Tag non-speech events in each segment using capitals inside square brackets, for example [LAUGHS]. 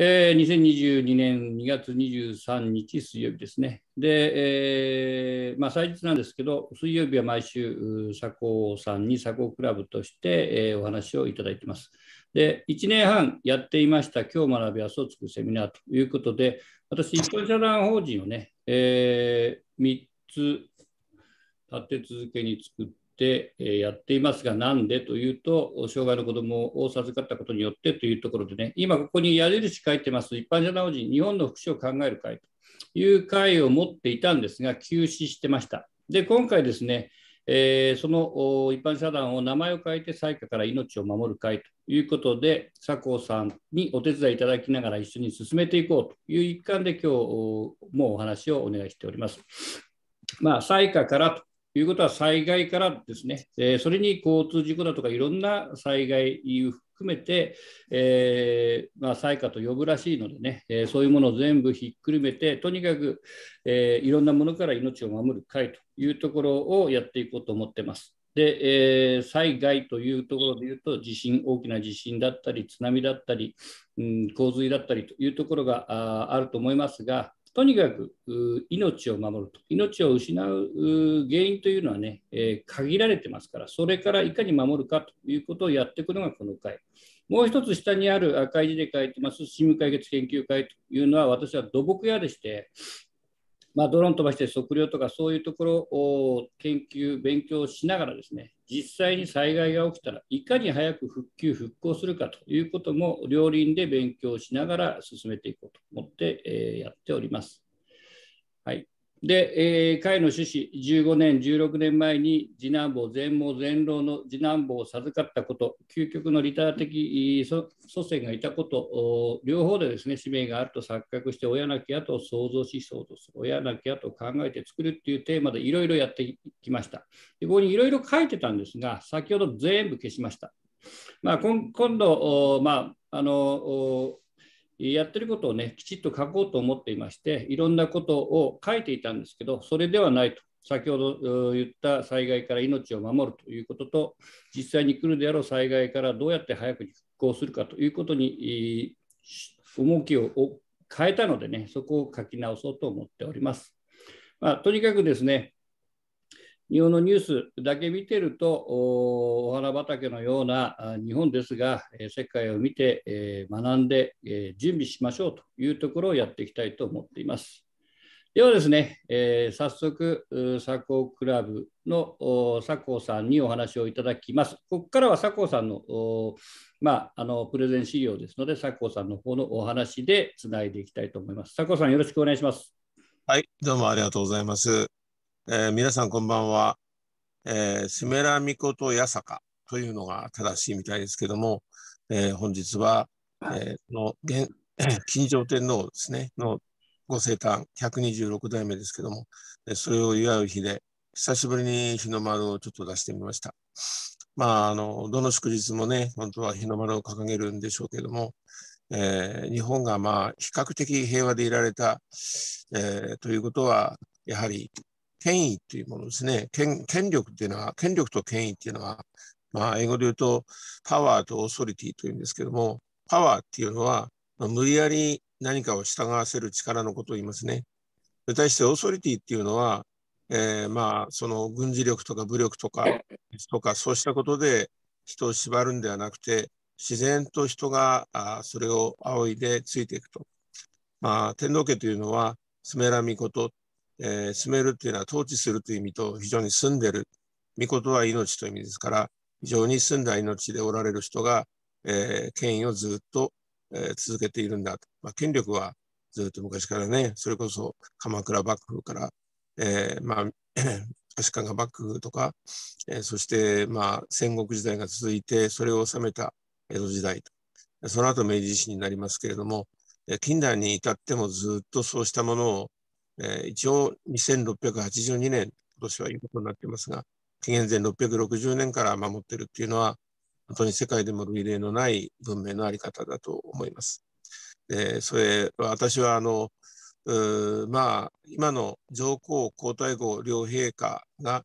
えー、2022年2月23日水曜日ですね。で、えー、まあ、祭日なんですけど、水曜日は毎週、佐向さんに佐向クラブとして、えー、お話をいただいてます。で、1年半やっていました、今日学び明日をつくセミナーということで、私、一般社団法人をね、えー、3つ立て続けに作っってやっていますが、なんでというと、障害の子どもを授かったことによってというところでね、今ここに矢印書いてます、一般社団法人日本の福祉を考える会という会を持っていたんですが、休止してました。で、今回ですね、えー、その一般社団を名前を変えて災禍から命を守る会ということで、佐藤さんにお手伝いいただきながら一緒に進めていこうという一環で、今日もお話をお願いしております。まあ、災禍からということは災害からですね、えー、それに交通事故だとかいろんな災害含めて、えー、まあ、災禍と呼ぶらしいのでね、えー、そういうものを全部ひっくるめて、とにかく、えー、いろんなものから命を守る会というところをやっていこうと思ってます。で、え災害というところでいうと、地震、大きな地震だったり、津波だったり、うん、洪水だったりというところがああると思いますが、とにかく命を守ると、命を失う原因というのはね、えー、限られてますから、それからいかに守るかということをやっていくのがこの会。もう一つ下にある赤い字で書いてます、市ム解決研究会というのは、私は土木屋でして、まあ、ドローン飛ばして測量とかそういうところを研究、勉強しながらですね、実際に災害が起きたらいかに早く復旧、復興するかということも両輪で勉強しながら進めていこうと思って、えー、やっております。はい、で、えー、会の趣旨、15年、16年前に次男坊、全盲、全老の次男坊を授かったこと、究極のリター的祖先がいたこと、両方でですね使命があると錯覚して、親なきゃと想像し、想像する、親なきゃと考えて作るっていうテーマでいろいろやってきました。でここにいろいろ書いてたんですが、先ほど全部消しました。まあ、今今度、まああのやってることをね、きちっと書こうと思っていまして、いろんなことを書いていたんですけど、それではないと。先ほど言った災害から命を守るということと、実際に来るであろう災害からどうやって早くに復興するかということに重きを変えたのでね、そこを書き直そうと思っております。まあ、とにかくですね、日本のニュースだけ見てるとお花畑のような日本ですが世界を見て学んで準備しましょうというところをやっていきたいと思っています。ではですね、えー、早速佐藤クラブの佐藤さんにお話をいただきます。ここからは佐藤さんのまあ、あのプレゼン資料ですので佐藤さんの方のお話でつないでいきたいと思います。佐藤さんよろしくお願いします。はい、どうもありがとうございます。えー、皆さんこんばんは。えー、スメラミコとヤサカというのが正しいみたいですけども、えー、本日は、えー、の現 [LAUGHS] 金城天皇ですね、のご生誕126代目ですけども、それを祝う日で、久しぶりに日の丸をちょっと出してみました。まあ、あの、どの祝日もね、本当は日の丸を掲げるんでしょうけども、えー、日本がまあ比較的平和でいられた、えー、ということはやはり権威というものですね権権力っていうのは権力と権威っていうのは、まあ、英語で言うとパワーとオーソリティというんですけどもパワーっていうのは、まあ、無理やり何かを従わせる力のことを言いますね。対してオーソリティっていうのは、えー、まあその軍事力とか武力とかとかそうしたことで人を縛るんではなくて自然と人があそれを仰いでついていくと。まあ、天皇家というのはスメラミコトえー、住めるというのは統治するという意味と非常に住んでる。御事は命という意味ですから、非常に住んだ命でおられる人が、えー、権威をずっと、えー、続けているんだと。まあ、権力はずっと昔からね、それこそ鎌倉幕府から、えー、まあ、[CLEARS THROAT] 足利幕府とか、えそして、まあ、戦国時代が続いて、それを治めた江戸時代と。その後明治維新になりますけれども、近代に至ってもずっとそうしたものをえー、一応2682年、今年はいうことになってますが、紀元前660年から守ってるっていうのは、本当に世界でも類例のない文明のあり方だと思います。でそれは私はあのまあ今の上皇皇太后両陛下が、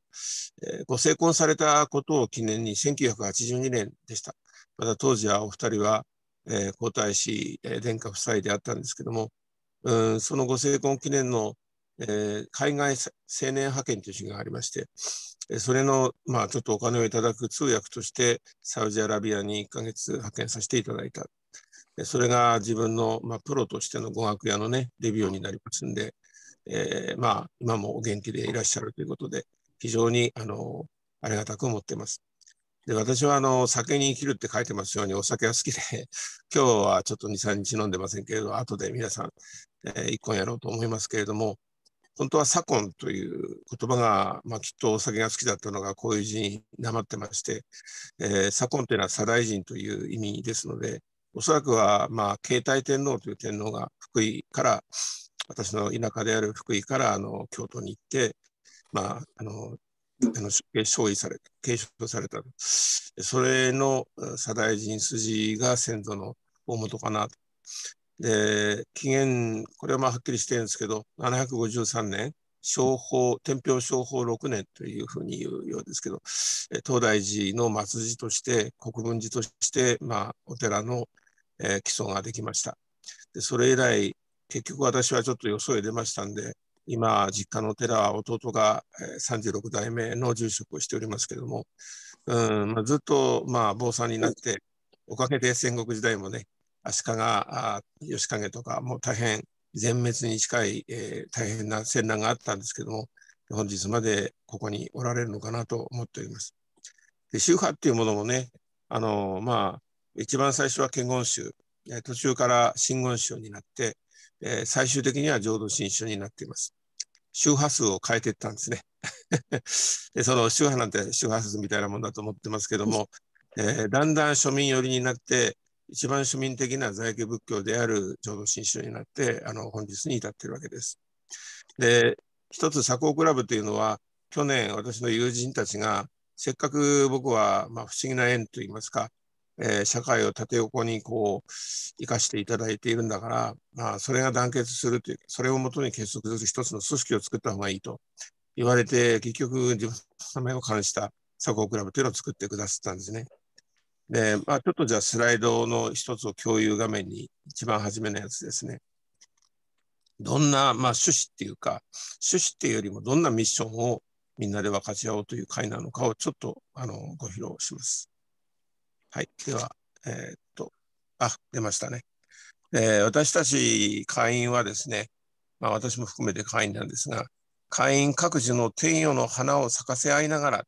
えー、ご成婚されたことを記念に1982年でした。また当時はお二人は、えー、皇太子、えー、殿下夫妻であったんですけども、うん、そのご成婚記念のえー、海外青年派遣という仕がありまして、それの、まあ、ちょっとお金をいただく通訳として、サウジアラビアに1ヶ月派遣させていただいた。それが自分の、まあ、プロとしての語学屋のね、デビューになりますんで、えー、まあ、今もお元気でいらっしゃるということで、非常に、あの、ありがたく思ってます。で、私は、あの、酒に生きるって書いてますように、お酒は好きで、[LAUGHS] 今日はちょっと2、3日飲んでませんけれど、後で皆さん、えー、一本やろうと思いますけれども、本当は左近という言葉が、まあ、きっとお酒が好きだったのがこういう字になまってまして、えー、左近というのは左大臣という意味ですのでおそらくは、まあ、慶太天皇という天皇が福井から私の田舎である福井からあの京都に行って、まあ、あのあの勝利された継承されたそれの左大臣筋が先祖の大元かなとで紀元これはまあはっきりしてるんですけど753年商法天平商法6年というふうに言うようですけど東大寺の末寺として国分寺として、まあ、お寺の、えー、基礎ができましたでそれ以来結局私はちょっとよそへ出ましたんで今実家のお寺は弟が36代目の住職をしておりますけどもうん、まあ、ずっとまあ坊さんになっておかげで戦国時代もね足利義景とかもう大変全滅に近い、えー、大変な戦乱があったんですけども本日までここにおられるのかなと思っております。で宗派っていうものもねあのまあ一番最初は建言宗途中から真言宗になって、えー、最終的には浄土真宗になっています。周波数を変えていったんですね。[LAUGHS] でその宗派なんて周波数みたいなもんだと思ってますけども、えー、だんだん庶民寄りになって、一番庶民的な在家仏教である浄土真宗になってあの本日に至っているわけです。で一つ社交クラブというのは去年私の友人たちがせっかく僕は、まあ、不思議な縁といいますか、えー、社会を縦横にこう生かしていただいているんだから、まあ、それが団結するというそれをもとに結束する一つの組織を作った方がいいと言われて結局自分の名前を冠した社交クラブというのを作ってくださったんですね。で、まあ、ちょっとじゃあスライドの一つを共有画面に一番初めのやつですね。どんな、まあ、趣旨っていうか、趣旨っていうよりもどんなミッションをみんなで分かち合おうという会なのかをちょっとあのご披露します。はい。では、えー、っと、あ、出ましたね。えー、私たち会員はですね、まあ、私も含めて会員なんですが、会員各自の天与の花を咲かせ合いながら、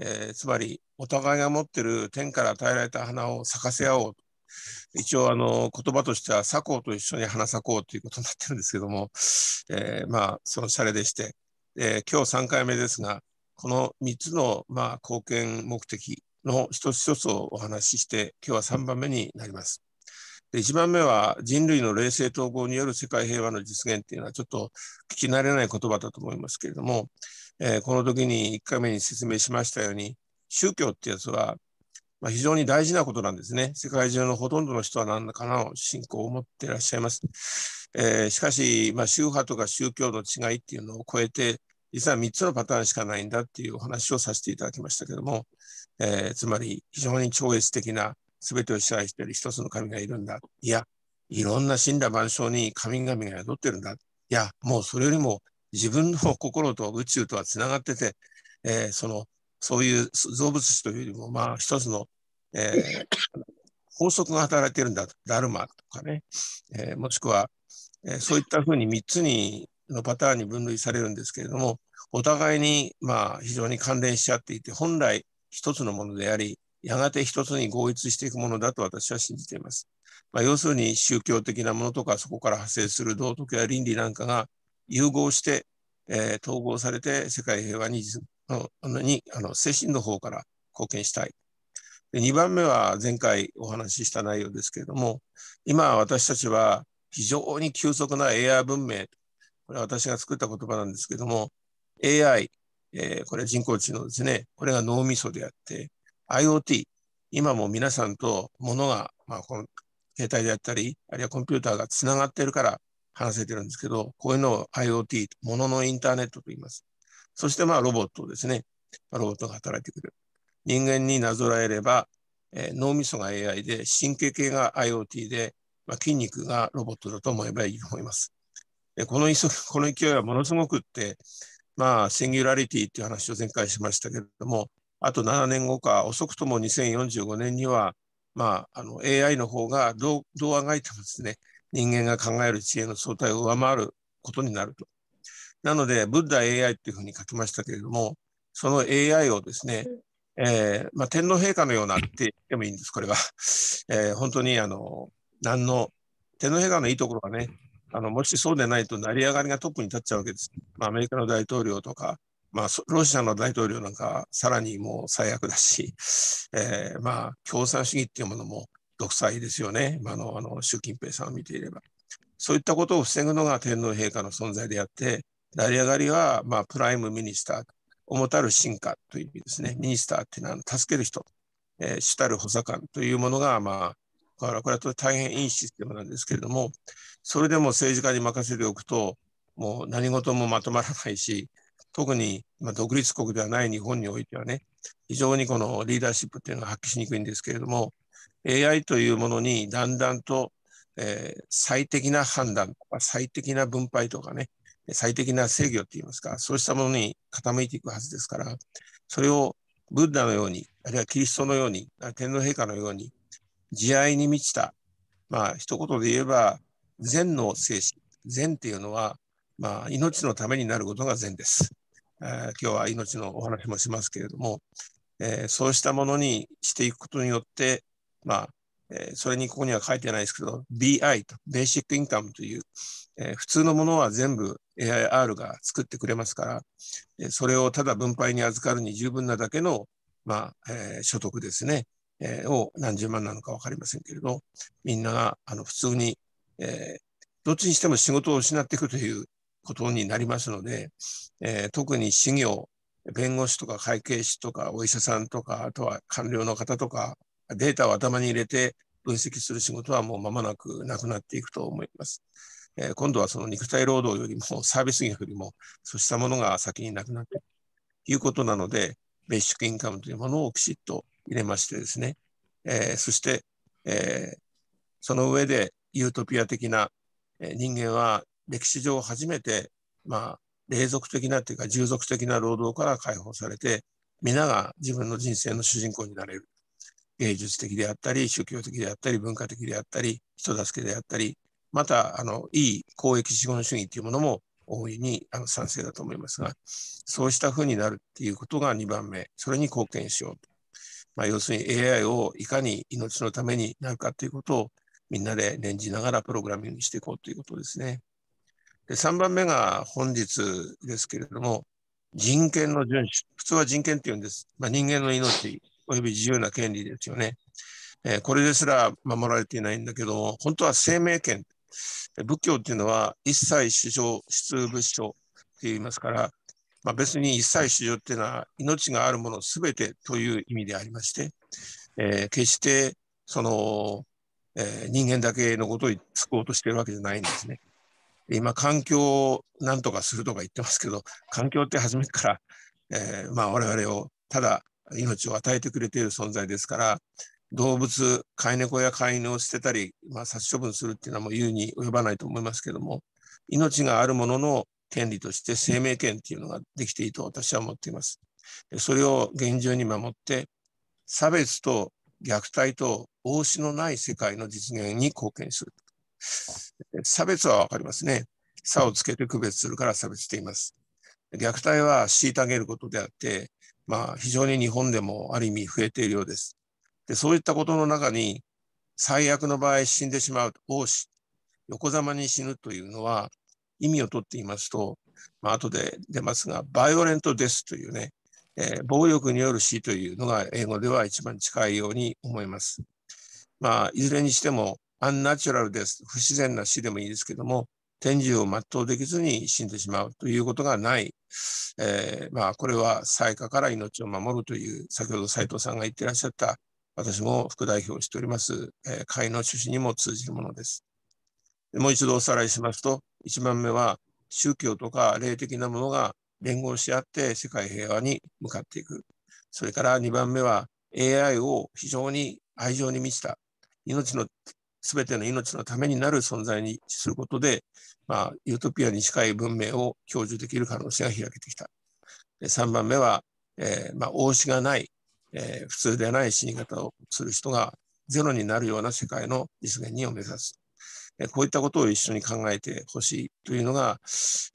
えー、つまりお互いが持ってる天から与えられた花を咲かせ合おう一応あの言葉としては「佐向と一緒に花咲こうということになってるんですけども、えー、まあそのシャレでして、えー、今日3回目ですがこの3つのまあ貢献目的の一つ一つをお話しして今日は3番目になります。で1番目は人類の冷静統合による世界平和の実現っていうのはちょっと聞き慣れない言葉だと思いますけれども、えー、この時に1回目に説明しましたように宗教ってやつは、まあ、非常に大事なことなんですね。世界中のほとんどの人は何らかの信仰を持っていらっしゃいます。えー、しかし、まあ、宗派とか宗教の違いっていうのを超えて、実は3つのパターンしかないんだっていうお話をさせていただきましたけども、えー、つまり非常に超越的な全てを支配している一つの神がいるんだ。いや、いろんな神羅万象に神々が宿ってるんだ。いや、もうそれよりも自分の心と宇宙とはつながってて、えー、そのそういう造物史というよりも、まあ、一つの、えー、[COUGHS] 法則が働いてるんだ、ダルマとかね、えー、もしくは、えー、そういったふうに3つにのパターンに分類されるんですけれども、お互いに、まあ、非常に関連しちゃっていて、本来一つのものであり、やがて一つに合一していくものだと私は信じています。まあ、要するに宗教的なものとか、そこから派生する道徳や倫理なんかが融合して、えー、統合されて世界平和にのにあの精神の方から貢献したい。で2番目は前回お話しした内容ですけれども今私たちは非常に急速な AI 文明これは私が作った言葉なんですけども AI、えー、これは人工知能ですねこれが脳みそであって IoT 今も皆さんと物が、まあ、この携帯であったりあるいはコンピューターがつながっているから話せてるんですけどこういうのを IoT 物のインターネットと言いますそしてまあロボットですね、ロボットが働いてくる。人間になぞらえれば、えー、脳みそが AI で、神経系が IoT で、まあ、筋肉がロボットだと思えばいいと思います。この急 [LAUGHS] この勢いはものすごくって、まあ、シンギュラリティっていう話を前回しましたけれども、あと7年後か、遅くとも2045年には、まあ、あの AI の方がどうどうあがいてもですね、人間が考える知恵の相対を上回ることになると。なので、ブッダ AI っていうふうに書きましたけれども、その AI をですね、えー、まあ、天皇陛下のようなって言ってもいいんです、これは。[LAUGHS] えー、本当にあの何の天皇陛下のいいところはね、あのもしそうでないと成り上がりがトップに立っちゃうわけです。まあ、アメリカの大統領とか、まあ、ロシアの大統領なんかさらにもう最悪だし、[LAUGHS] えー、まあ、共産主義っていうものも独裁ですよね、まあのあの習近平さんを見ていれば。そういったことを防ぐのが天皇陛下の存在であって、成り上がりは、まあ、プライムミニスター、重たる進化という意味ですね。ミニスターっていうのは、助ける人、えー、主たる補佐官というものが、まあ、これは大変いいシステムなんですけれども、それでも政治家に任せておくと、もう何事もまとまらないし、特にまあ、独立国ではない日本においてはね、非常にこのリーダーシップっていうのが発揮しにくいんですけれども、AI というものにだんだんと、えー、最適な判断とか最適な分配とかね、最適な制御っていいますか、そうしたものに傾いていくはずですから、それをブッダのように、あるいはキリストのように、天皇陛下のように、慈愛に満ちた、まあ、一言で言えば、善の精神。善っていうのは、まあ、命のためになることが善です。えー、今日は命のお話もしますけれども、えー、そうしたものにしていくことによって、まあ、えー、それにここには書いてないですけど、BI と、ベーシックインカムという、えー、普通のものは全部 AIR が作ってくれますから、えー、それをただ分配に預かるに十分なだけの、まあ、え所得ですね、えを何十万なのか分かりませんけれど、みんながあの普通に、えどっちにしても仕事を失っていくということになりますので、え特に修業、弁護士とか会計士とかお医者さんとか、あとは官僚の方とか、データを頭に入れて分析する仕事はもう間もなくなくなっていくと思います。えー、今度はその肉体労働よりもサービス業よりもそうしたものが先になくなっていくということなので、ベーシックインカムというものをきちっと入れましてですね、えー、そして、えー、その上でユートピア的な、え人間は歴史上初めて、まあ、霊属的なというか従属的な労働から解放されて皆が自分の人生の主人公になれる芸術的であったり、宗教的であったり、文化的であったり、人助けであったり、また、あの、いい公益資本主義というものも大いにあの賛成だと思いますが、そうしたふうになるっていうことが2番目、それに貢献しようと。まあ、要するに AI をいかに命のためになるかということをみんなで念じながらプログラミングしていこうということですね。で3番目が本日ですけれども、人権の遵守。普通は人権っていうんです。まあ、人間の命及び自由な権利ですよね。えー、これですら守られていないんだけども、本当は生命権。仏教っていうのは一切主張、出物証って言いますから、まあ、別に一切主張っていうのは命があるもの全てという意味でありまして、えー、決してその、えー、人間だけのことを救おうとしてるわけじゃないんですね。今環境を何とかするとか言ってますけど環境って初めから、えーまあ、我々をただ命を与えてくれている存在ですから、動物、飼い猫や飼い犬を捨てたり、まあ、殺処分するっていうのはもう言うに及ばないと思いますけども、命があるものの権利として生命権っていうのができていいと私は思っています。それを厳重に守って、差別と虐待と防止のない世界の実現に貢献する。差別はわかりますね。差をつけて区別するから差別しています。虐待は虐げることであって、まあ、非常に日本でもある意味増えているようです。でそういったことの中に最悪の場合死んでしまう王子横ざまに死ぬというのは意味をとっていますと、まあ後で出ますがバイオレントデスというね、えー、暴力による死というのが英語では一番近いように思います。まあ、いずれにしてもアンナチュラルです不自然な死でもいいですけども天寿を全うできずに死んでしまうということがないえー、まあ、これは災禍から命を守るという先ほど斉藤さんが言ってらっしゃった私も副代表をしております、えー、会の趣旨にも通じるものです。もう一度おさらいしますと1番目は宗教とか霊的なものが連合し合って世界平和に向かっていく。それから2番目は AI を非常に愛情に満ちた命の全ての命のためになる存在にすることで、まあ、ユートピアに近い文明を享受できる可能性が開けてきた。で3番目は、えー、まあ、王子がない、えー、普通でない死に方をする人がゼロになるような世界の実現にを目指す。えこういったことを一緒に考えてほしいというのが、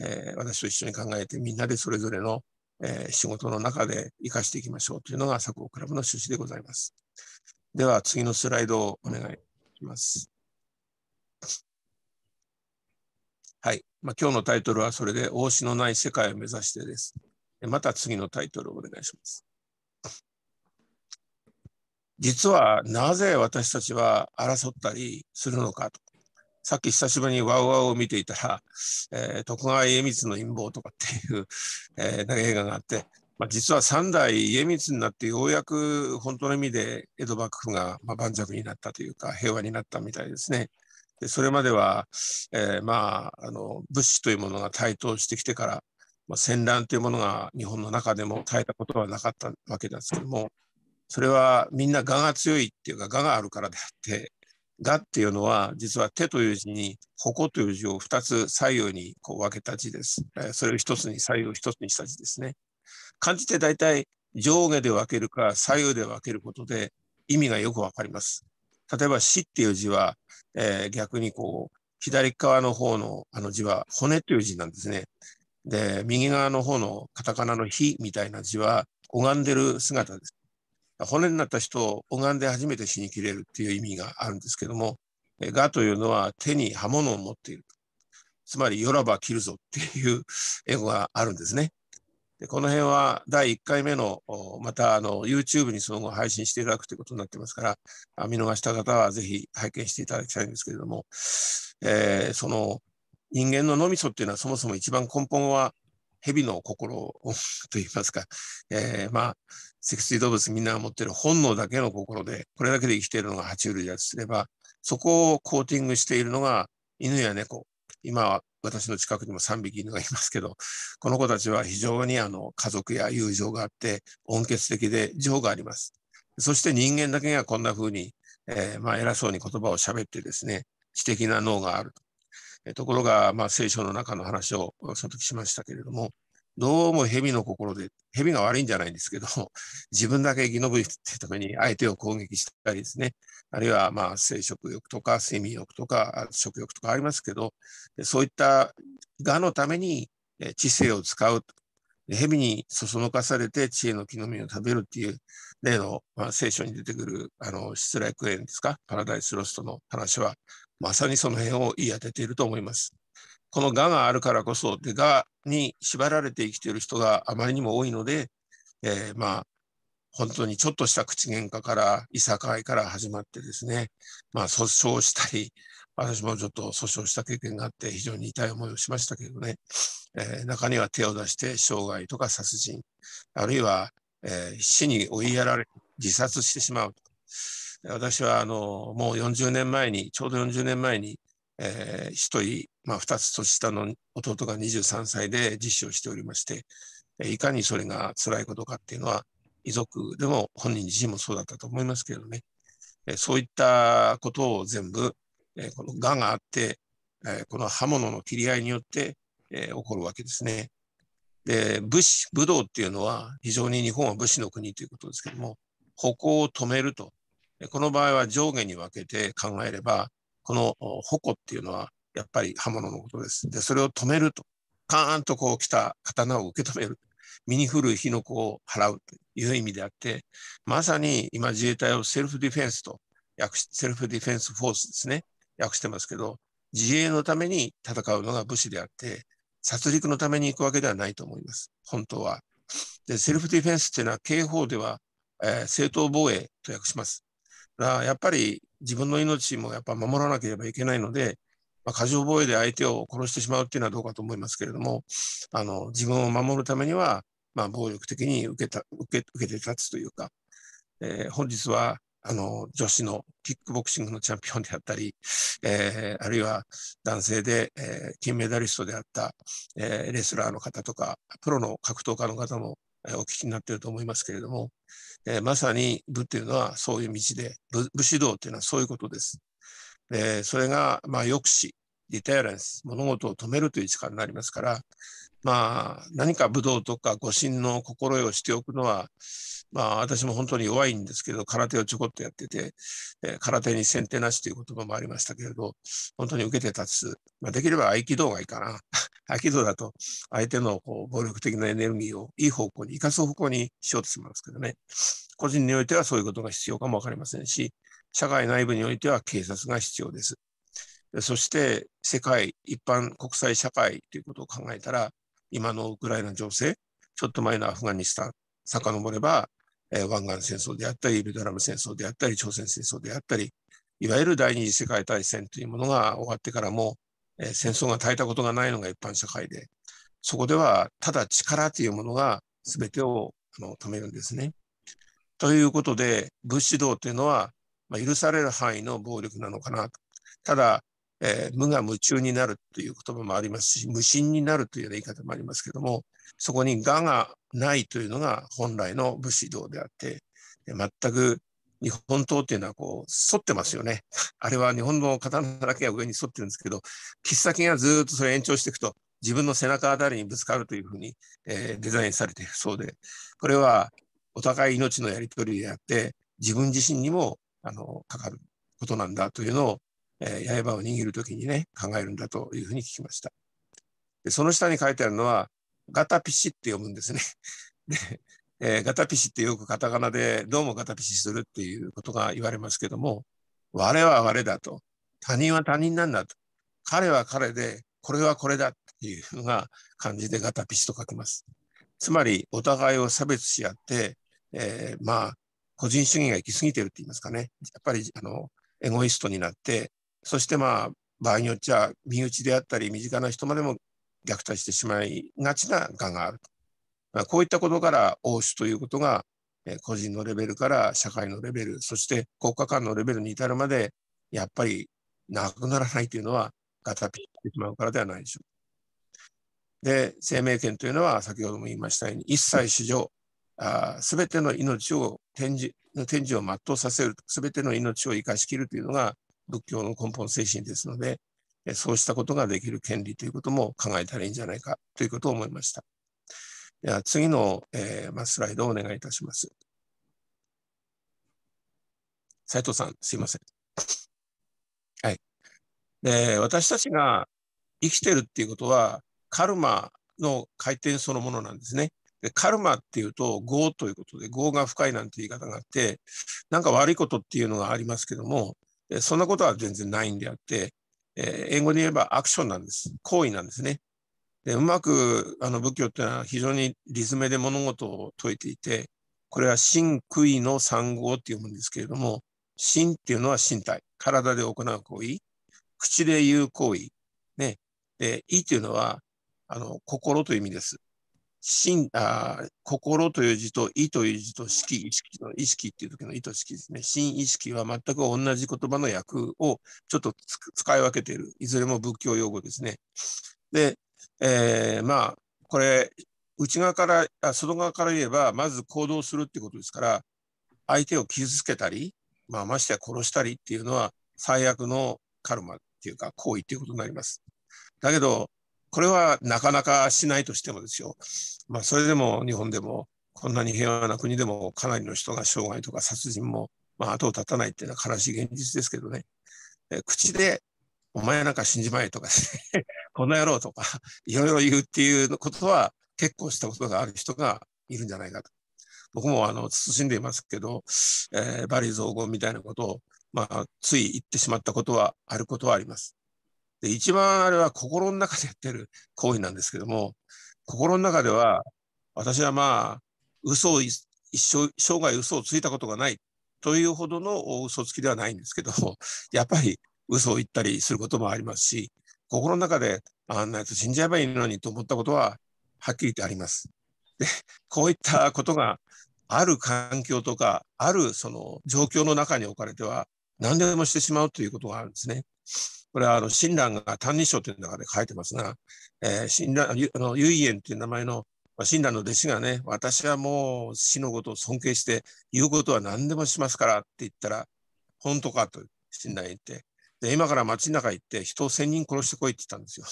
え私と一緒に考えてみんなでそれぞれの、え仕事の中で生かしていきましょうというのが佐久クラブの趣旨でございます。では次のスライドをお願いきます。はい。まあ、今日のタイトルはそれで、応しのない世界を目指してです。また次のタイトルをお願いします。実はなぜ私たちは争ったりするのかと。さっき久しぶりにワウワウを見ていたら、えー、徳川家光の陰謀とかっていう、えー、映画があって、まあ、実は3代家光になってようやく本当の意味で江戸幕府が盤石になったというか平和になったみたいですね。でそれまでは、えー、まああの物資というものが台頭してきてから、まあ、戦乱というものが日本の中でも耐えたことはなかったわけなんですけどもそれはみんな我が強いっていうか我があるからであって我っていうのは実は手という字に矛という字を2つ左右にこう分けた字です。それを1つに左右を1つにした字ですね。漢字って大体上下で分けるか左右で分けることで意味がよく分かります。例えば死っていう字は、えー、逆にこう左側の方のあの字は骨という字なんですね。で、右側の方のカタカナの火みたいな字は拝んでる姿です。骨になった人を拝んで初めて死にきれるっていう意味があるんですけども、がというのは手に刃物を持っている。つまり、よらば切るぞっていう英語があるんですね。でこの辺は第1回目の、またあの YouTube にその後配信していただくということになってますから、見逃した方はぜひ拝見していただきたいんですけれども、えー、その人間の脳みそっていうのはそもそも一番根本は蛇の心といいますか、えー、まあ、脊椎動物みんなが持ってる本能だけの心で、これだけで生きているのが爬虫類だとすれば、そこをコーティングしているのが犬や猫今私の近くにも3匹犬がいますけどこの子たちは非常にあの家族や友情があって温血的で情がありますそして人間だけがこんなふうに、えー、まあ、偉そうに言葉をしゃべってですね知的な脳があるとところが、まあ、聖書の中の話をその時しましたけれどもどうも蛇の心で、蛇が悪いんじゃないんですけど、[LAUGHS] 自分だけ生き延びてために相手を攻撃したりですね、あるいはまあ生殖欲とか睡眠欲とか食欲とかありますけど、そういったがのために知性を使う、蛇にそそのかされて知恵の木の実を食べるっていう例の、まあ、聖書に出てくるあの失エンですか、パラダイスロストの話は、まさにその辺を言い当てていると思います。このががあるからこそでに縛られて生きている人があまりにも多いので、えー、まあ本当にちょっとした口喧嘩からいさかいから始まってですねまあ訴訟したり私もちょっと訴訟した経験があって非常に痛い思いをしましたけどね、えー、中には手を出して傷害とか殺人あるいは、えー、死に追いやられ自殺してしまう私はあのもう40年前にちょうど40年前に、えー、一人まあ、2つ年下の弟が23歳で実施をしておりまして、いかにそれが辛いことかっていうのは、遺族でも本人自身もそうだったと思いますけどね、そういったことを全部、このががあって、この刃物の切り合いによって起こるわけですね。で武士武道っていうのは非常に日本は武士の国ということですけども歩行を止めるとこの場合は上下に分けて考えればこの矛っていうのはやっぱり刃物のことです。で、それを止めると、カーンとこう来た刀を受け止める。身に降る火の粉を払うという意味であって、まさに今自衛隊をセルフディフェンスと訳し、セルフディフェンスフォースですね、訳してますけど、自衛のために戦うのが武士であって、殺戮のために行くわけではないと思います、本当は。で、セルフディフェンスっていうのは、刑法では、えー、正当防衛と訳します。だからやっぱり自分の命もやっぱ守らなければいけないので、まあ、過剰防衛で相手を殺してしまうっていうのはどうかと思いますけれども、あの自分を守るためには、まあ、暴力的に受けた受け受けて立つというか、えー、本日はあの女子のキックボクシングのチャンピオンであったり、えー、あるいは男性で、えー、金メダリストであった、えー、レスラーの方とかプロの格闘家の方も、えお聞きになっていると思いますけれども、えまさに武というのはそういう道で武士道というのはそういうことです。えそれが、まあ、抑止リタイランス、物事を止めるという力になりますから、まあ、何か武道とか護身の心得をしておくのは、まあ、私も本当に弱いんですけど、空手をちょこっとやってて、え空手に先手なしという言葉もありましたけれど、本当に受けて立つ、まあ、できれば合気道がいいかな。[LAUGHS] 合気道だと、相手のこう暴力的なエネルギーをいい方向に、生かす方向にしようとしますけどね。個人においてはそういうことが必要かもわかりませんし、社会内部においては警察が必要です。そして世界一般国際社会ということを考えたら今のウクライナ情勢ちょっと前のアフガニスタン遡れば、えー、湾岸戦争であったりベトナム戦争であったり朝鮮戦争であったりいわゆる第二次世界大戦というものが終わってからも、えー、戦争が絶えたことがないのが一般社会でそこではただ力というものが全てをあの止めるんですね。ということで物資道というのは、まあ、許される範囲の暴力なのかなと。ただえー、無我夢中になるという言葉もありますし、無心になるというような言い方もありますけども、そこに我がないというのが本来の武士道であって、全く日本刀っていうのはこう、反ってますよね。[LAUGHS] あれは日本の刀だけが上に反ってるんですけど、切っ先がずっとそれ延長していくと、自分の背中あたりにぶつかるというふうに、えー、デザインされているそうで、これはお互い命のやり取りであって、自分自身にもあのかかることなんだというのをえー、刃を握る時にね考えるんだというふうに聞きましたでその下に書いてあるのはガタピシって読むんですねで、えー、ガタピシってよくカタカナでどうもガタピシするっていうことが言われますけども我は我だと他人は他人なんだと彼は彼でこれはこれだっていうふうな感じでガタピシと書きますつまりお互いを差別し合って、えー、まあ個人主義が行き過ぎてるって言いますかねやっぱりあのエゴイストになってそしてまあ場合によっちゃ身内であったり身近な人までも虐待してしまいがちながんがあると、まあ、こういったことから応酬ということが個人のレベルから社会のレベルそして国家間のレベルに至るまでやっぱりなくならないというのはガタピってしまうからではないでしょうで生命権というのは先ほども言いましたように一切史上、すべての命を展示の展示を全うさせるすべての命を生かしきるというのが仏教の根本精神ですので、そうしたことができる権利ということも考えたらいいんじゃないかということを思いました。では次の、えーまスライドをお願いいたします。斉藤さん、すいません。はい。で、私たちが生きてるっていうことは、カルマの回転そのものなんですね。でカルマっていうと、業ということで、業が深いなんて言い方があって、なんか悪いことっていうのがありますけども、そんなことは全然ないんであって、え英語で言えばアクションなんです。行為なんですね。でうまくあの仏教っていうのは非常に理詰めで物事を説いていて、これは真悔の三号っていうんですけれども、真っていうのは身体、体で行う行為、口で言う行為、ね。で、意っていうのは、あの、心という意味です。心あ心という字と意という字と意識、意識の意識っていう時の意と識ですね。心意識は全く同じ言葉の訳をちょっと使い分けている。いずれも仏教用語ですね。で、えー、まあ、これ、内側からあ、外側から言えば、まず行動するってことですから、相手を傷つけたり、まあ、ましてや殺したりっていうのは最悪のカルマっていうか行為っていうことになります。だけど、これはなかなかしないとしてもですよ、まあ、それでも日本でもこんなに平和な国でもかなりの人が傷害とか殺人も、まあ、後を絶たないっていうのは悲しい現実ですけどね、え口で「お前なんか死んじまえ」とかですね「[LAUGHS] この野郎」とかいろいろ言うっていうことは結構したことがある人がいるんじゃないかと。僕もあの慎んでいますけど、えー、バリ雑言みたいなことを、まあ、つい言ってしまったことはあることはあります。で、一番あれは心の中でやってる行為なんですけども、心の中では、私はまあ、嘘を一生、生涯嘘をついたことがないというほどの嘘つきではないんですけど、やっぱり嘘を言ったりすることもありますし、心の中であんなやつ死んじゃえばいいのにと思ったことははっきりとあります。で、こういったことがある環境とか、あるその状況の中に置かれては、何でもしてしまうということがあるんですね。これはあの親鸞が「歎異抄」という中で書いてますが、えー、親鸞あの唯円という名前の親鸞の弟子がね私はもう死のことを尊敬して言うことは何でもしますからって言ったら本当かと親鸞言ってで今から街の中行って人を千人殺してこいって言ったんですよ。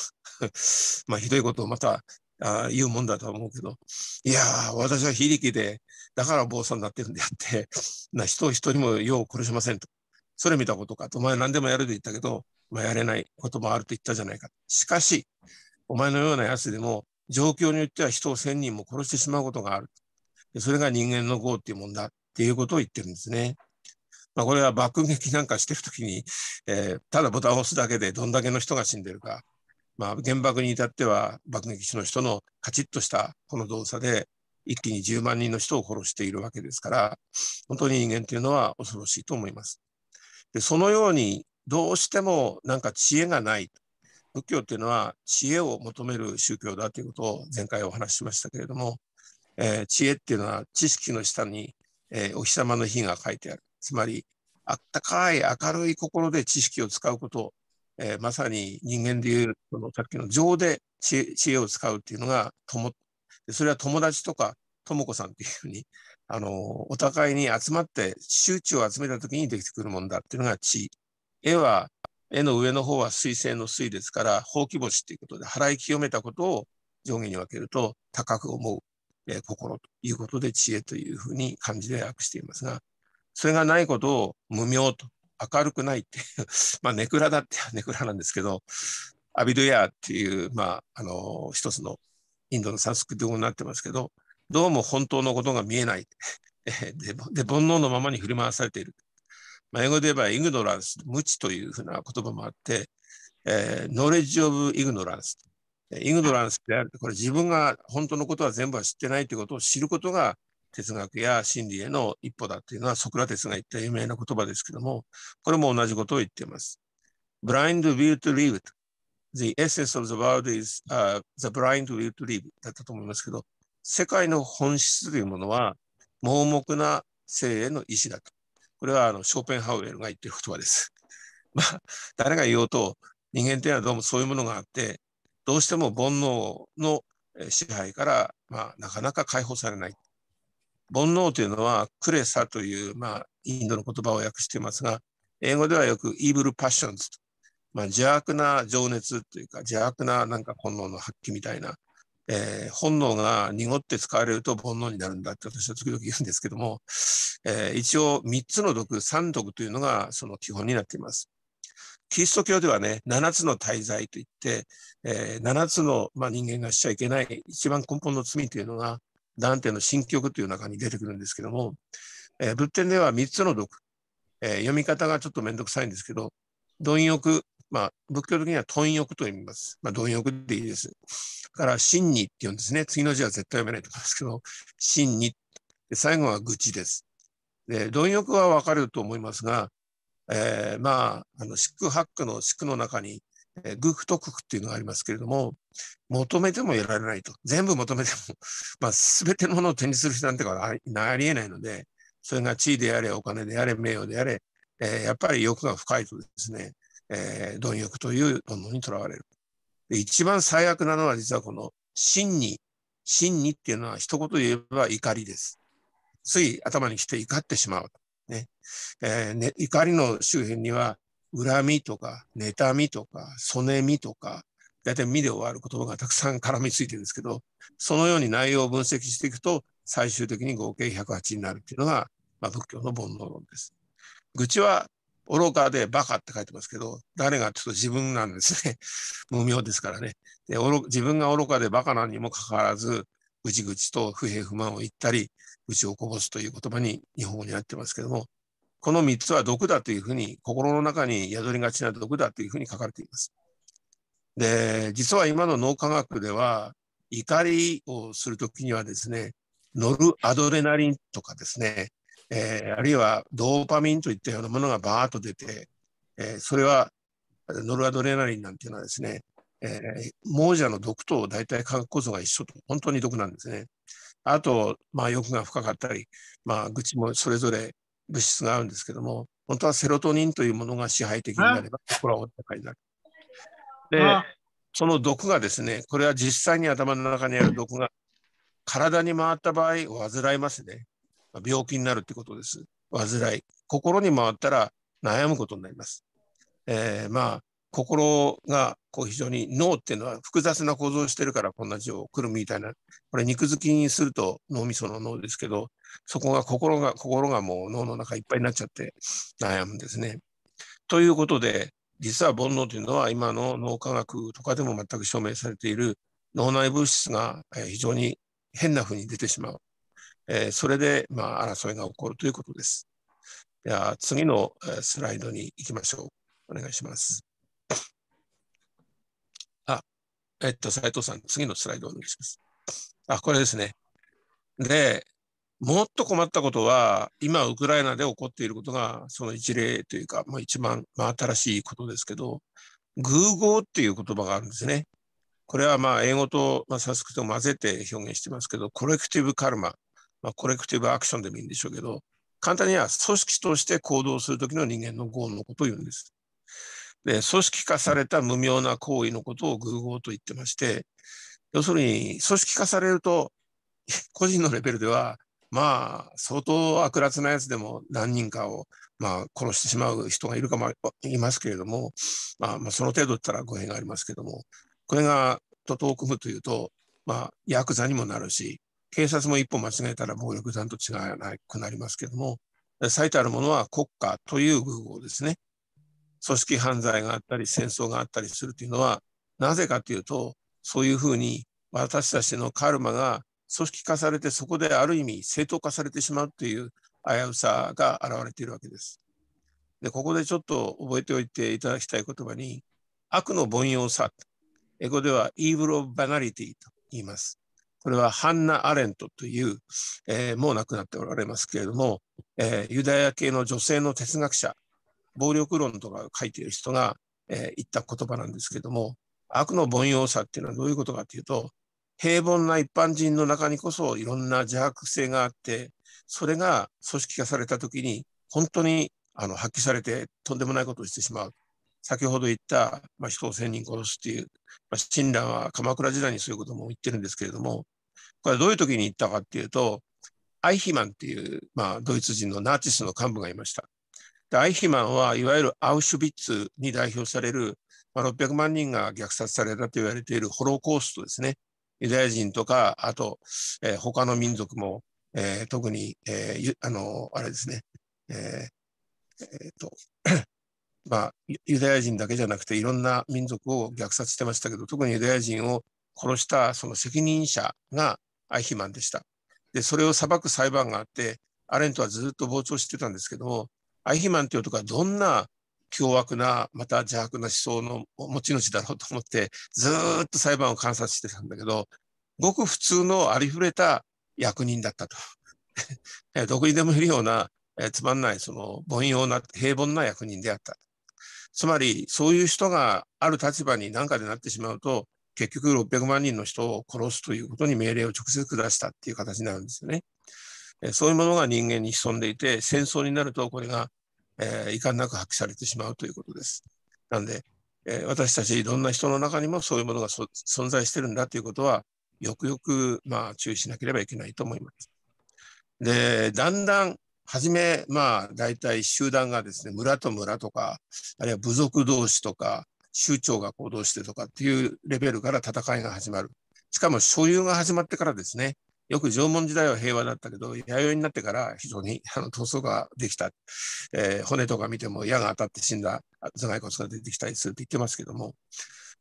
[LAUGHS] まあひどいことをまたあ言うもんだと思うけど、いやー、私は非力で、だから坊さんになってるんであって、[LAUGHS] な人を一人もよう殺しませんと。それ見たことかと、お前何でもやると言ったけど、まあ、やれないこともあると言ったじゃないか。しかし、お前のようなやつでも、状況によっては人を千人も殺してしまうことがある。それが人間の業っていうもんだっていうことを言ってるんですね。まあ、これは爆撃なんかしてるときに、えー、ただボタンを押すだけでどんだけの人が死んでるか、まあ、原爆に至っては爆撃手の人のカチッとしたこの動作で一気に10万人の人を殺しているわけですから、本当に人間というのは恐ろしいと思います。でそのようにどうしてもなんか知恵がない仏教っていうのは知恵を求める宗教だということを前回お話ししましたけれども、えー、知恵っていうのは知識の下に、えー、お日様の日が書いてあるつまりあったかい明るい心で知識を使うこと、えー、まさに人間でいうそのさっきの情で知恵を使うっていうのが友それは友達とか智子さんっていうふうにあのお互いに集まって周知を集めた時にできてくるもんだっていうのが知絵は絵の上の方は水星の水ですからほうき星ということで払い清めたことを上下に分けると高く思う、えー、心ということで知恵というふうに漢字で訳していますがそれがないことを無明と明るくないっていうまあネクラだってネクラなんですけどアビドヤアっていう、まあ、あの一つのインドのサンスクリット語になってますけどどうも本当のことが見えない [LAUGHS] で煩悩のままに振り回されているまあ、英語で言えばイグノランス、無知というふうな言葉もあって、えー、ノレッジ・オブ・イグノランス。イグノランスであると、これ自分が本当のことは全部は知ってないということを知ることが哲学や心理への一歩だというのはソクラテスが言った有名な言葉ですけども、これも同じことを言っています。blind will to live. The essence of the world is、uh, the blind will to live だったと思いますけど、世界の本質というものは盲目な性への意志だと。これはあのショーペンハウエルが言ってる言葉です。[LAUGHS] まあ、誰が言おうと、人間っていうのはどうもそういうものがあって、どうしても煩悩の支配から、まあ、なかなか解放されない。煩悩というのは、クレサという、まあ、インドの言葉を訳していますが、英語ではよくイーブルパッションズと、まあ、邪悪な情熱というか、邪悪ななんか本能の発揮みたいな、えー、本能が濁って使われると煩悩になるんだって私は時々言うんですけども、えー、一応3つの毒、3毒というのがその基本になっています。キリスト教ではね、7つの大罪といって、えー、7つの、まあ、人間がしちゃいけない一番根本の罪というのが、ダンテの新曲という中に出てくるんですけども、えー、仏典では3つの毒、えー、読み方がちょっとめんどくさいんですけど、貪欲、まあ、仏教的には貪欲と言います。まあ、貪欲でいいです。だから、真にって言うんですね。次の字は絶対読めないと思いますけど、真に。最後は愚痴です。で、貪欲はわかると思いますが、えー、まあ、あの、四苦八苦の四苦の中に、えー、愚苦と苦っていうのがありますけれども、求めても得られないと。全部求めても、[LAUGHS] まあ、すべてのものを手にする人なんてのはありえないので、それが地位であれ、お金であれ、名誉であれ、えー、やっぱり欲が深いとですね、えー、貪欲という煩悩にとらわれる。で一番最悪なのは実はこの真に、真にっていうのは一言言えば怒りです。つい頭に来て怒ってしまう。ねえー、ね怒りの周辺には恨みとか妬みとか曽根みとか大体「み」で終わる言葉がたくさん絡みついてるんですけどそのように内容を分析していくと最終的に合計108になるっていうのが、まあ、仏教の煩悩論です。愚痴は愚かでバカって書いてますけど、誰がちょっと自分なんですね。[LAUGHS] 無名ですからね。で自分が愚かでバカなにもかかわらず、ぐちぐちと不平不満を言ったり、愚痴をこぼすという言葉に日本語になってますけども、この3つは毒だというふうに、心の中に宿りがちな毒だというふうに書かれています。で、実は今の脳科学では、怒りをするときにはですね、ノルアドレナリンとかですね、えー、あるいはドーパミンといったようなものがバーッと出て、えー、それはノルアドレナリンなんていうのはですね、えー、亡者の毒と大体化学構造が一緒と、本当に毒なんですね。あと、まあ、欲が深かったり、まあ、愚痴もそれぞれ物質があるんですけども、本当はセロトニンというものが支配的になれば、心は穏やかになる。で、その毒がですね、これは実際に頭の中にある毒が体に回った場合、患いますね。病気になるってことです。患い。心に回ったら悩むことになります。えー、まあ、心がこう非常に脳っていうのは複雑な構造をしてるからこんな字をくるみたいな、これ肉付きにすると脳みその脳ですけど、そこが心が、心がもう脳の中いっぱいになっちゃって悩むんですね。ということで、実は煩悩というのは今の脳科学とかでも全く証明されている脳内物質が非常に変な風に出てしまう。えー、それで、まあ、争いが起こるということです。では次のスライドに行きましょう。お願いします。あ、えっと、斎藤さん、次のスライドお願いします。あ、これですね。で、もっと困ったことは、今、ウクライナで起こっていることが、その一例というか、まあ、一番、まあ、新しいことですけど、偶合っていう言葉があるんですね。これはまあ英語と、まあ、サンス混ぜて表現してますけど、コレクティブカルマまあ、コレクティブアクションでもいいんでしょうけど、簡単には組織として行動するときの人間の業のことを言うんです。で、組織化された無妙な行為のことを偶合と言ってまして、要するに組織化されると、[LAUGHS] 個人のレベルでは、まあ、相当悪辣なやつでも何人かを、まあ、殺してしまう人がいるかもいますけれども、まあ、まあ、その程度ったら語弊がありますけども、これが徒党を組むというと、まあ、ヤクザにもなるし、警察も一歩間違えたら暴力団と違わなくなりますけども、最たるものは国家という具合ですね。組織犯罪があったり、戦争があったりするというのは、なぜかというと、そういうふうに私たちのカルマが組織化されて、そこである意味正当化されてしまうという危うさが現れているわけです。で、ここでちょっと覚えておいていただきたい言葉に、悪の凡庸さ、英語では evil of banality と言います。これはハンナ・アレントという、えー、もう亡くなっておられますけれども、えー、ユダヤ系の女性の哲学者、暴力論とかを書いている人が、えー、言った言葉なんですけども、悪の凡庸さっていうのはどういうことかというと、平凡な一般人の中にこそいろんな邪悪性があって、それが組織化された時に本当にあの発揮されてとんでもないことをしてしまう。先ほど言った、まあ、人を1000人殺すっていう、まあ、親鸞は鎌倉時代にそういうことも言ってるんですけれども、これはどういう時に行ったかっていうと、アイヒマンっていう、まあ、ドイツ人のナチスの幹部がいました。でアイヒマンはいわゆるアウシュビッツに代表される、まあ、600万人が虐殺されたと言われているホロコーストですね。ユダヤ人とか、あと、えー、他の民族も、えー、特に、えー、あの、あれですね、ええー、っと、まあ、ユダヤ人だけじゃなくていろんな民族を虐殺してましたけど特にユダヤ人を殺したその責任者がアイヒマンでした。で、それを裁く裁判があって、アレントはずっと膨張してたんですけども、アイヒマンという男はどんな凶悪な、また邪悪な思想の持ち主だろうと思って、ずっと裁判を観察してたんだけど、ごく普通のありふれた役人だったと。どこにでもいるような、えつまんない、その、凡庸な、平凡な役人であった。つまり、そういう人がある立場に何かでなってしまうと、結局600万人の人を殺すということに命令を直接下したっていう形になるんですよね。そういうものが人間に潜んでいて、戦争になるとこれが、えー、遺憾なく発揮されてしまうということです。なんで、えー、私たちいろんな人の中にもそういうものが存在してるんだということは、よくよく、まあ、注意しなければいけないと思います。で、だんだん、はじめ、まあ、大体集団がですね、村と村とか、あるいは部族同士とか、州長が行動してとかっていうレベルから戦いが始まる。しかも所有が始まってからですね、よく縄文時代は平和だったけど、弥生になってから非常にあの闘争ができた、えー、骨とか見ても矢が当たって死んだ頭蓋骨が出てきたりするって言ってますけども、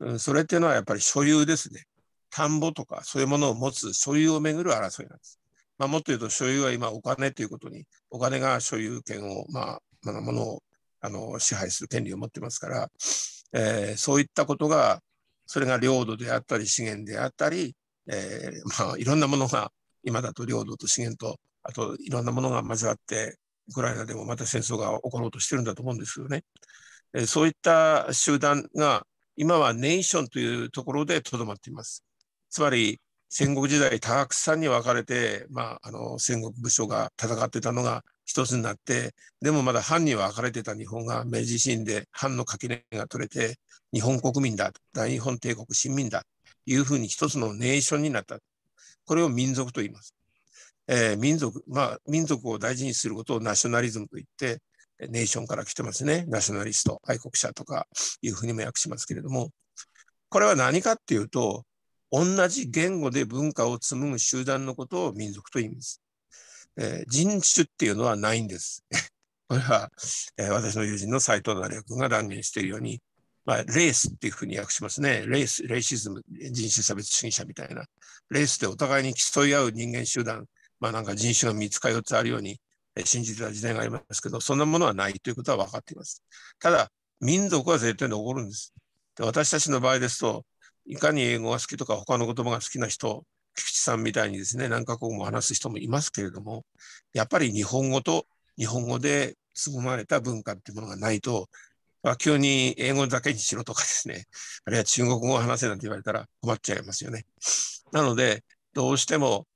うん、それっていうのはやっぱり所有ですね。田んぼとかそういうものを持つ所有をめぐる争いなんです。まあ、もっと言うと所有は今お金ということに、お金が所有権を、まあ、ものをあの支配する権利を持ってますから、えー、そういったことがそれが領土であったり資源であったり、えーまあ、いろんなものが今だと領土と資源とあといろんなものが交わってウクライナでもまた戦争が起ころうとしてるんだと思うんですよね。えー、そういった集団が今はネーションというところでとどまっています。つまり戦国時代たくさんに分かれて、まあ、あの戦国武将が戦ってたのが一つになって、でもまだ藩には分かれてた日本が明治維新で藩の垣根が取れて、日本国民だ、大日本帝国新民だ、というふうに一つのネーションになった。これを民族と言います。えー、民族、まあ、民族を大事にすることをナショナリズムと言って、ネーションから来てますね。ナショナリスト、愛国者とかいうふうにも訳しますけれども、これは何かっていうと、同じ言語で文化を紡ぐ集団のことを民族と言います。えー、人種っていうのはないんです。[LAUGHS] これは、えー、私の友人の斎藤成也君が断言しているように、まあ、レースっていうふうに訳しますね。レース、レイシズム、人種差別主義者みたいな。レースでお互いに競い合う人間集団、まあなんか人種が3つか4つあるように信じてた時代がありますけど、そんなものはないということは分かっています。ただ、民族は絶対に起こるんです。で私たちの場合ですと、いかに英語が好きとか他の言葉が好きな人菊池さんみたいにですね何か国も話す人もいますけれどもやっぱり日本語と日本語で紡まれた文化っていうものがないと急に英語だけにしろとかですねあるいは中国語を話せなんて言われたら困っちゃいますよね。なのでどうしても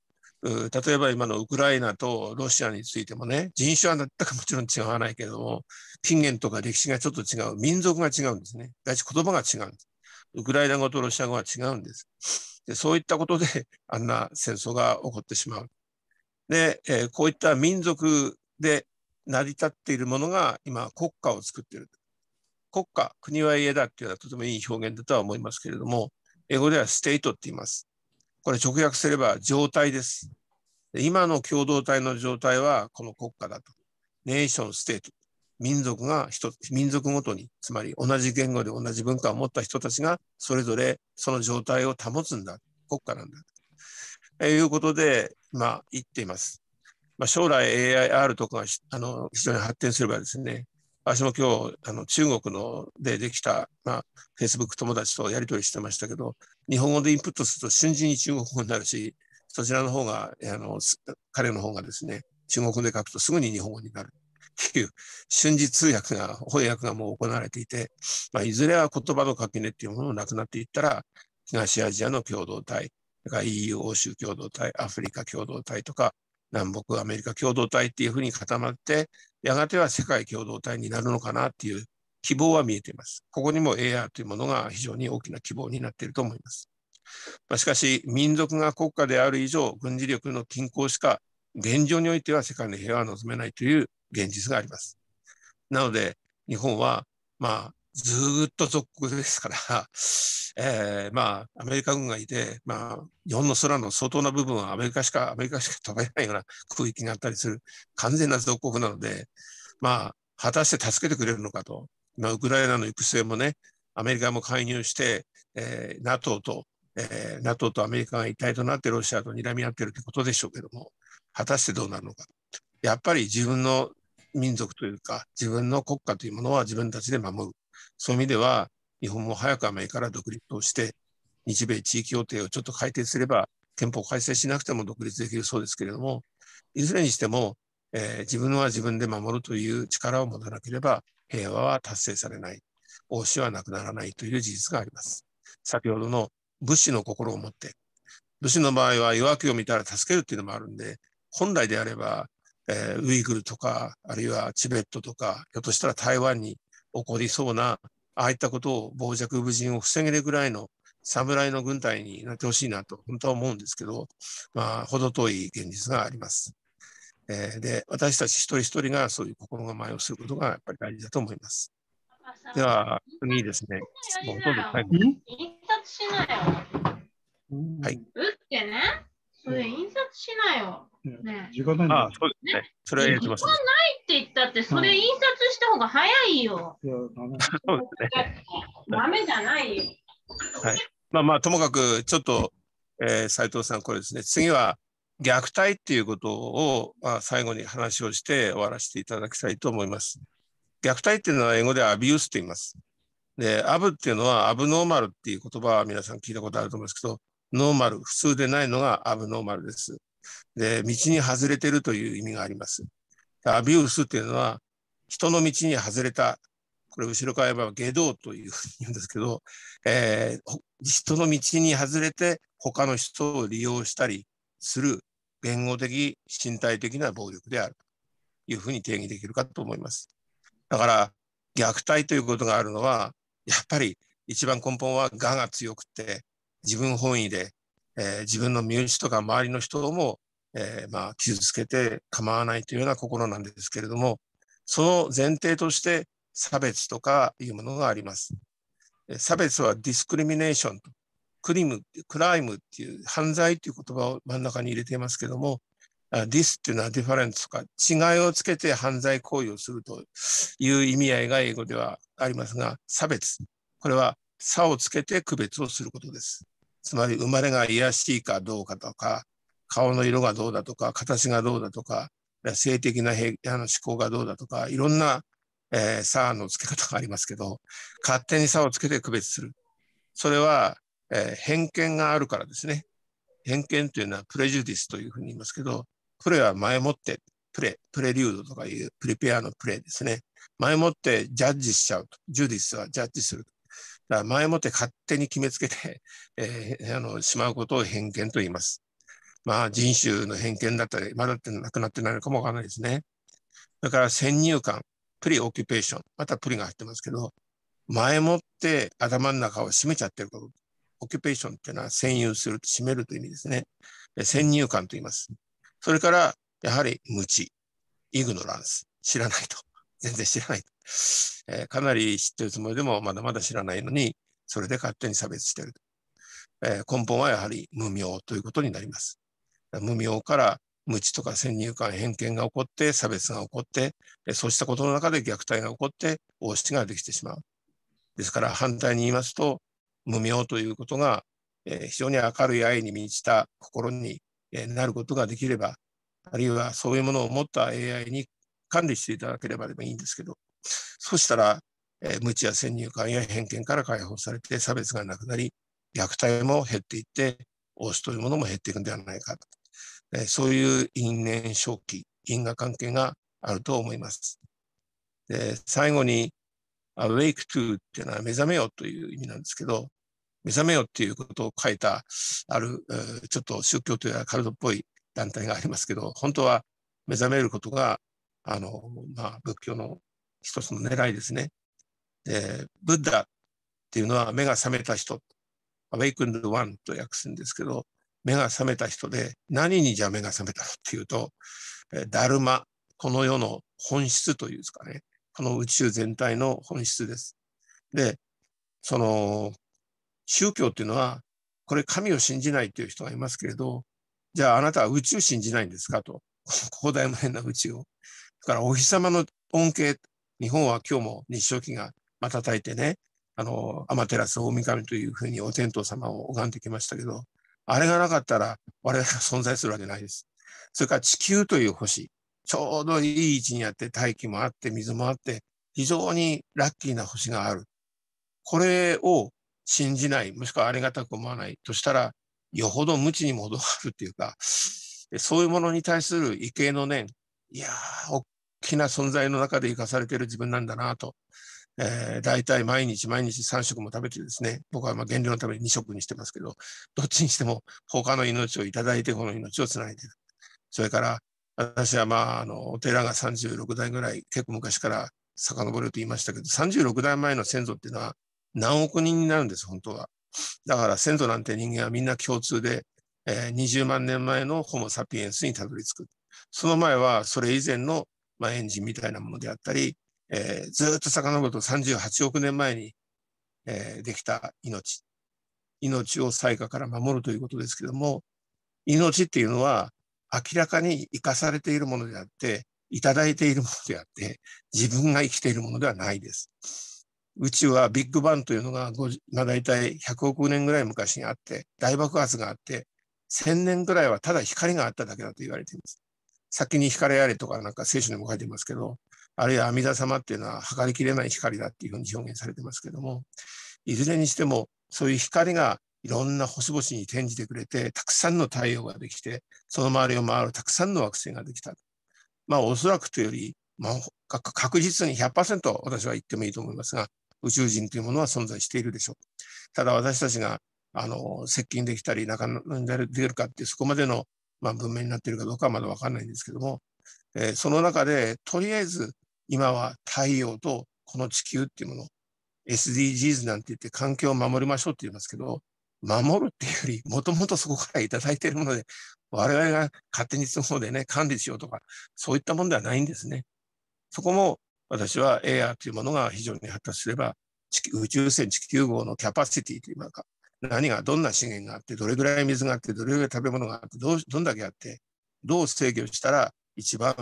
例えば今のウクライナとロシアについてもね人種は全くもちろん違わないけれども近元とか歴史がちょっと違う民族が違うんですねだし言葉が違うんですウクライナ語とロシア語は違うんですでそういったことで [LAUGHS] あんな戦争が起こってしまう。で、えこういった民族で成り立っているものが今国家を作っている。国家、国は家だっていうのはとてもいい表現だとは思いますけれども、英語ではステイトって言います。これ直訳すれば状態です。今の共同体の状態はこの国家だと。ネーションステート。民族が一民族ごとにつまり同じ言語で同じ文化を持った人たちがそれぞれその状態を保つんだ国家なんだということで、まあ、言っています。まあ、将来 AIR とかがあの非常に発展すればですね私も今日あの中国のでできた、まあ、Facebook 友達とやり取りしてましたけど日本語でインプットすると瞬時に中国語になるしそちらの方があの彼の方がですね中国語で書くとすぐに日本語になるいう瞬時通訳が、翻訳がもう行われていて、まあ、いずれは言葉の垣根っていうものもなくなっていったら、東アジアの共同体、だから EU 欧州共同体、アフリカ共同体とか、南北アメリカ共同体っていうふうに固まって、やがては世界共同体になるのかなっていう希望は見えています。ここにも AR というものが非常に大きな希望になっていると思います。まあ、しかし、民族が国家である以上、軍事力の均衡しか現状においては世界の平和は望めないという現実があります。なので、日本は、まあ、ずっと属国ですから、[LAUGHS] えー、まあ、アメリカ軍がいて、まあ、日本の空の相当な部分はアメリカしか、アメリカしか飛べないような空域があったりする完全な属国なので、まあ、果たして助けてくれるのかと。今、ウクライナの行く末もね、アメリカも介入して、えー、NATO と、えー、NATO とアメリカが一体となってロシアと睨み合ってるってことでしょうけども、果たしてどうなるのか。やっぱり自分の民族というか自分の国家というものは自分たちで守るそういう意味では日本も早くアメリカから独立をして日米地域協定をちょっと改定すれば憲法改正しなくても独立できるそうですけれどもいずれにしても、えー、自分は自分で守るという力を持たなければ平和は達成されない王子はなくならないという事実があります。先ほどの武士の心を持って武士の場合は弱気を見たら助けるっていうのもあるんで本来であればえー、ウイグルとか、あるいはチベットとか、ひょっとしたら台湾に起こりそうな、ああいったことを傍若無人を防げるぐらいの侍の軍隊になってほしいなと、本当は思うんですけど、まあ、程遠い現実があります。えー、で、私たち一人一人がそういう心構えをすることがやっぱり大事だと思います。では、次ですね。もうほとんど最後。印刷しなよ。はい。打ってね。それ印刷しなよ。ね、時間ないあそうですね。それは言ってます、ね。時間ないって言ったって、それ印刷した方が早いよ。いや、ダメ。そうですね。ダメじゃないよ。はい。まあまあ、ともかく、ちょっと、えー、斉藤さん、これですね。次は、虐待っていうことを、まあ、最後に話をして終わらせていただきたいと思います。虐待っていうのは英語ではアビウスと言います。で、アブっていうのはアブノーマルっていう言葉は皆さん聞いたことあると思うんですけど、ノーマル、普通でないのがアブノーマルです。で、道に外れてるという意味があります。アビウスっていうのは、人の道に外れた、これ後ろから言えば下道というふうに言うんですけど、えー、人の道に外れて他の人を利用したりする言語的、身体的な暴力であるというふうに定義できるかと思います。だから、虐待ということがあるのは、やっぱり一番根本は我が強くて、自分本位でえー、自分の身内とか周りの人も、えー、まあ、傷つけて構わないというような心なんですけれどもその前提として差別とかいうものがあります。差別はディスクリミネーションクリムクライムっていう犯罪という言葉を真ん中に入れていますけどもディスっていうのはディファレンスとか違いをつけて犯罪行為をするという意味合いが英語ではありますが差別これは差をつけて区別をすることです。つまり生まれが癒やしいかどうかとか顔の色がどうだとか形がどうだとか性的なあの思考がどうだとかいろんな、えー、差の付け方がありますけど勝手に差をつけて区別するそれは、えー、偏見があるからですね偏見というのはプレジュディスというふうに言いますけどプレは前もってプレプレリュードとかいうプレペアのプレですね前もってジャッジしちゃうとジュディスはジャッジするだ前もって勝手に決めつけて、[LAUGHS] えー、あのしまうことを偏見と言います。まあ人種の偏見だったり、まだってなくなってないのかもわからないですね。それから先入観、プリオキュペーション、またプリが入ってますけど、前もって頭の中を閉めちゃってること。オキュペーションっていうのは占有する、閉めるという意味ですね。先入観と言います。それから、やはり無知、イグノランス、知らないと。全然知らないと、えー、かなり知ってるつもりでもまだまだ知らないのに、それで勝手に差別してると。えー、根本はやはり無明ということになります。無明から無知とか先入観、偏見が起こって、差別が起こって、そうしたことの中で虐待が起こって、王室ができてしまう。ですから反対に言いますと、無明ということが、えー、非常に明るい愛に満ちた心に、えー、なることができれば、あるいはそういうものを持った AI に管理していただければでもいいんですけど、そしたら、えー、無知や先入観や偏見から解放されて差別がなくなり、虐待も減っていって、王子というものも減っていくんではないか。えー、そういう因縁正気、因果関係があると思います。で最後に、awake to っていうのは目覚めよという意味なんですけど、目覚めよっていうことを書いた、ある、ちょっと宗教というかカルトっぽい団体がありますけど、本当は目覚めることがあの、まあ、仏教の一つの狙いですね。で、ブッダっていうのは目が覚めた人、アウェイクンドワンと訳すんですけど、目が覚めた人で、何にじゃあ目が覚めたのっていうと、ダルマ、この世の本質というんですかね、この宇宙全体の本質です。で、その、宗教っていうのは、これ神を信じないっていう人がいますけれど、じゃああなたは宇宙信じないんですかと。広 [LAUGHS] 大無限な宇宙を。からお日様の恩恵、日本は今日も日照期が瞬いてね、あの、天照大神というふうにお天道様を拝んできましたけど、あれがなかったら我々が存在するわけないです。それから地球という星、ちょうどいい位置にあって大気もあって水もあって、非常にラッキーな星がある。これを信じない、もしくはありがたく思わないとしたら、よほど無知にも程があるっていうか、そういうものに対する畏敬の念、いやー、大きな存在の中で生かされてる自分なんだなと、えー、大体毎日毎日3食も食べてですね、僕はま減量のために2食にしてますけど、どっちにしても他の命をいただいて、この命をつないでる。それから、私はまあ、あの、お寺が36代ぐらい、結構昔から遡ると言いましたけど、36代前の先祖っていうのは何億人になるんです、本当は。だから先祖なんて人間はみんな共通で、えー、20万年前のホモ・サピエンスにたどり着く。その前はそれ以前の、まあ、エンジンみたいなものであったり、えー、ずっと遡ると38億年前に、えー、できた命命を災禍から守るということですけども命っていうのは明らかに生かされているものであっていただいているものであって自分が生きているものではないです。宇宙はビッグバンというのが、まあ、大体100億年ぐらい昔にあって大爆発があって1000年ぐらいはただ光があっただけだと言われています。先に光あれとかなんか聖書にも書いてますけど、あるいは阿弥陀様っていうのは測りきれない光だっていうふうに表現されてますけども、いずれにしてもそういう光がいろんな星々に転じてくれて、たくさんの太陽ができて、その周りを回るたくさんの惑星ができた。まあおそらくというより、まあ、確実に100%私は言ってもいいと思いますが、宇宙人というものは存在しているでしょう。ただ私たちがあの接近できたり、中に出るかってそこまでのまあ、文明になっているかどうかはまだ分かんないんですけども、えー、その中でとりあえず今は太陽とこの地球っていうもの SDGs なんて言って環境を守りましょうって言いますけど守るっていうよりもともとそこから頂いているもので我々が勝手にその方でね管理しようとかそういったものではないんですね。そこも私は AR というものが非常に発達すれば宇宙船地球号のキャパシティというか何がどんな資源があってどれぐらい水があってどれぐらい食べ物があってどうどんだけあってどう制御したら一番、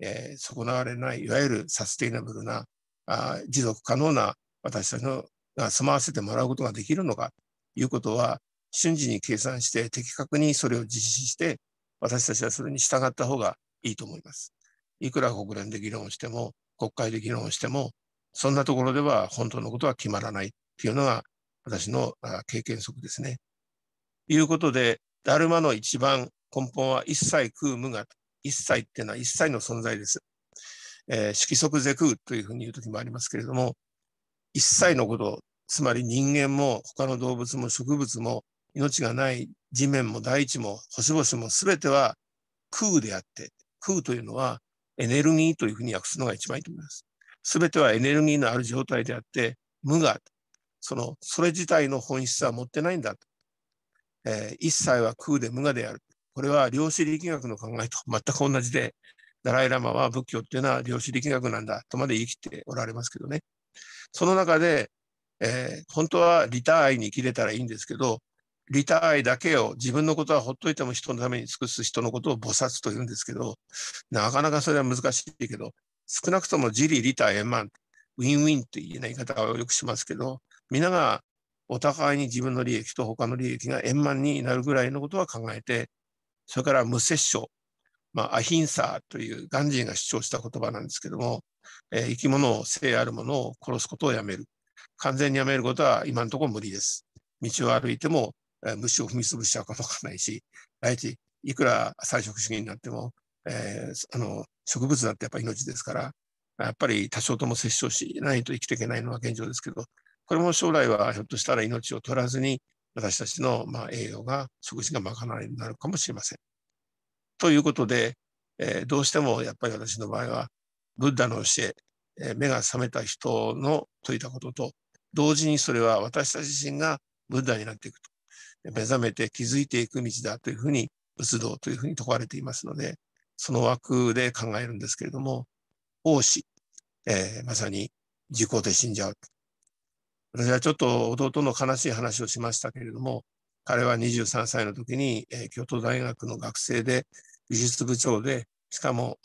えー、損なわれないいわゆるサステイナブルなあ持続可能な私たちのが住まわせてもらうことができるのかということは瞬時に計算して的確にそれを実施して私たちはそれに従った方がいいと思います。いくら国連で議論しても国会で議論してもそんなところでは本当のことは決まらないっていうのが私の経験則ですね。いうことで、ダルマの一番根本は一切空無我。一切っていうのは一切の存在です。えー、色即是空というふうに言う時もありますけれども、一切のこと、つまり人間も他の動物も植物も命がない地面も大地も星々も全ては空であって、空というのはエネルギーというふうに訳すのが一番いいと思います。全てはエネルギーのある状態であって、無我、その、それ自体の本質は持ってないんだ。えー、一切は空で無我である。これは量子力学の考えと [LAUGHS] 全く同じで、ダライ・ラマは仏教っていうのは量子力学なんだとまで言い切っておられますけどね。その中で、えー、本当はリター愛に生きれたらいいんですけど、リター愛だけを自分のことはほっといても人のために尽くす人のことを菩薩と言うんですけど、なかなかそれは難しいけど、少なくとも自利ター、円満、ウィンウィンという言えない言い方をよくしますけど、皆がお互いに自分の利益と他の利益が円満になるぐらいのことは考えて、それから無殺生、まあ、アヒンサーというガンジーが主張した言葉なんですけども、えー、生き物を生あるものを殺すことをやめる。完全にやめることは今のところ無理です。道を歩いても、えー、虫を踏み潰しちゃうかもわからないし、第一、いくら菜食主義になっても、えー、あの植物だってやっぱ命ですから、やっぱり多少とも接触しないと生きていけないのは現状ですけど、これも将来はひょっとしたら命を取らずに私たちのま栄養が食事が賄いになるかもしれません。ということで、えどうしてもやっぱり私の場合はブッダの教え目が覚めた人の説いたことと同時にそれは私たち自身がブッダになっていくと目覚めて気づいていく道だというふうに仏道というふうに説かれていますのでその枠で考えるんですけれども王子、えー、まさに自己で死んじゃう私はちょっと弟の悲しい話をしましたけれども、彼は23歳の時に、えー、京都大学の学生で美術部長で、しかも